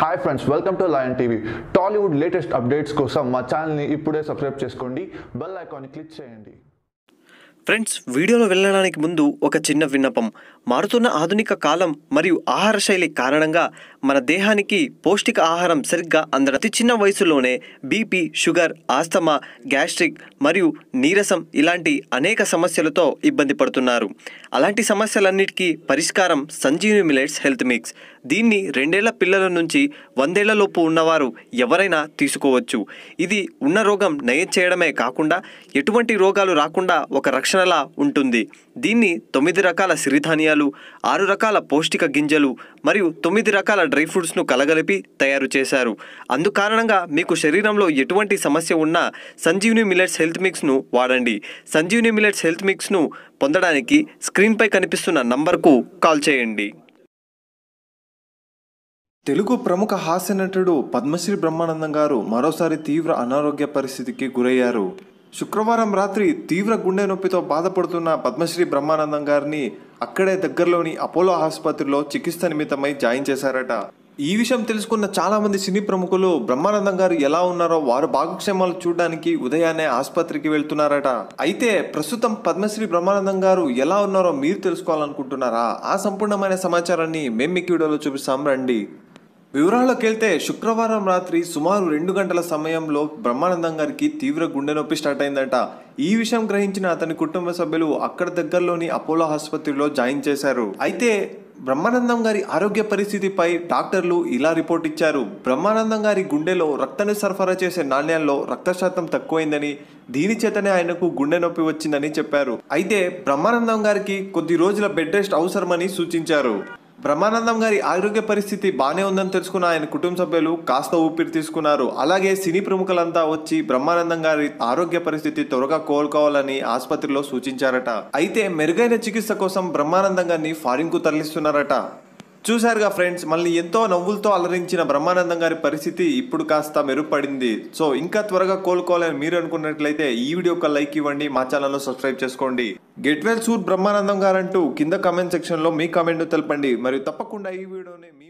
hi friends welcome to lion TV Tollywood latest updates కోసం మా ఛానల్ని ఇప్పుడే సబ్స్క్రైబ్ చేసుకోండి బెల్ ఐకాన్ క్లిక్ చేయండి ఫ్రెండ్స్ వీడియోలో వెళ్ళడానికి ముందు ఒక చిన్న విన్నపం మారుతున్న ఆధునిక కాలం మరియు ఆహార శైలి కారణంగా మన దేహానికి పౌష్టిక ఆహారం సరిగ్గా అందడం అతి చిన్న వయసులోనే బీపీ షుగర్ ఆస్తమా గ్యాస్ట్రిక్ మరియు నీరసం ఇలాంటి అనేక సమస్యలతో ఇబ్బంది పడుతున్నారు అలాంటి సమస్యలన్నిటికీ పరిష్కారం సంజీవి మిలెట్స్ హెల్త్ మిక్స్ దీన్ని రెండేళ్ల పిల్లల నుంచి వందేళ్లలోపు ఉన్నవారు ఎవరైనా తీసుకోవచ్చు ఇది ఉన్న రోగం నయం చేయడమే కాకుండా ఎటువంటి రోగాలు రాకుండా ఒక రక్షణలా ఉంటుంది దీన్ని తొమ్మిది రకాల సిరిధాన్యాలు ధాన్యాలు ఆరు రకాల పౌష్టిక గింజలు మరియు తొమ్మిది రకాల డ్రై ఫ్రూట్స్ను కలగలిపి తయారు చేశారు అందుకారణంగా మీకు శరీరంలో ఎటువంటి సమస్య ఉన్నా సంజీవిని మిలెట్స్ హెల్త్ మిక్స్ను వాడండి సంజీవిని మిలెట్స్ హెల్త్ మిక్స్ను పొందడానికి స్క్రీన్పై కనిపిస్తున్న నంబర్కు కాల్ చేయండి తెలుగు ప్రముఖ హాస్య నటుడు పద్మశ్రీ బ్రహ్మానందం గారు మరోసారి తీవ్ర అనారోగ్య పరిస్థితికి గురయ్యారు శుక్రవారం రాత్రి తీవ్ర గుండె నొప్పితో బాధపడుతున్న పద్మశ్రీ బ్రహ్మానందం గారిని అక్కడే దగ్గరలోని అపోలో ఆసుపత్రిలో చికిత్స నిమిత్తమై జాయిన్ చేశారట ఈ విషయం తెలుసుకున్న చాలామంది సినీ ప్రముఖులు బ్రహ్మానందం గారు ఎలా ఉన్నారో వారు భాగక్షేమాలు చూడడానికి ఉదయాన్నే ఆసుపత్రికి వెళ్తున్నారట అయితే ప్రస్తుతం పద్మశ్రీ బ్రహ్మానందం గారు ఎలా ఉన్నారో మీరు తెలుసుకోవాలనుకుంటున్నారా ఆ సంపూర్ణమైన సమాచారాన్ని మేము మీకు వీడియోలో చూపిస్తాం రండి వివరాల్లోకి వెళ్తే శుక్రవారం రాత్రి సుమారు రెండు గంటల సమయంలో బ్రహ్మానందం గారికి తీవ్ర గుండె నొప్పి స్టార్ట్ అయిందట ఈ విషయం గ్రహించిన అతని కుటుంబ సభ్యులు అక్కడ దగ్గరలోని అపోలో ఆసుపత్రిలో జాయిన్ చేశారు అయితే బ్రహ్మానందం గారి ఆరోగ్య పరిస్థితిపై డాక్టర్లు ఇలా రిపోర్ట్ ఇచ్చారు బ్రహ్మానందం గారి గుండెలో రక్తాన్ని సరఫరా చేసే నాణ్యాల్లో రక్త శాతం తక్కువైందని దీని చేతనే ఆయనకు గుండె నొప్పి వచ్చిందని చెప్పారు అయితే బ్రహ్మానందం గారికి కొద్ది రోజుల బెడ్ రెస్ట్ అవసరమని సూచించారు బ్రహ్మానందం గారి ఆరోగ్య పరిస్థితి బాగానే ఉందని తెలుసుకున్న ఆయన కుటుంబ సభ్యులు కాస్త ఊపిరి తీసుకున్నారు అలాగే సినీ ప్రముఖులంతా వచ్చి బ్రహ్మానందం గారి ఆరోగ్య పరిస్థితి త్వరగా కోలుకోవాలని ఆసుపత్రిలో సూచించారట అయితే మెరుగైన చికిత్స కోసం బ్రహ్మానందం గారిని ఫారిన్ కు తరలిస్తున్నారట చూశారుగా ఫ్రెండ్స్ మళ్ళీ ఎంతో నవ్వులతో అలరించిన బ్రహ్మానందం గారి పరిస్థితి ఇప్పుడు కాస్త మెరుగుపడింది సో ఇంకా త్వరగా కోలుకోవాలని మీరు అనుకున్నట్లయితే ఈ వీడియో లైక్ ఇవ్వండి మా ఛానల్ను సబ్స్క్రైబ్ చేసుకోండి గెట్ వెల్ సూర్ బ్రహ్మానందం గారు అంటూ కింద కామెంట్ లో మీ కమెంట్ తెలపండి మరియు తప్పకుండా ఈ వీడియోని మీ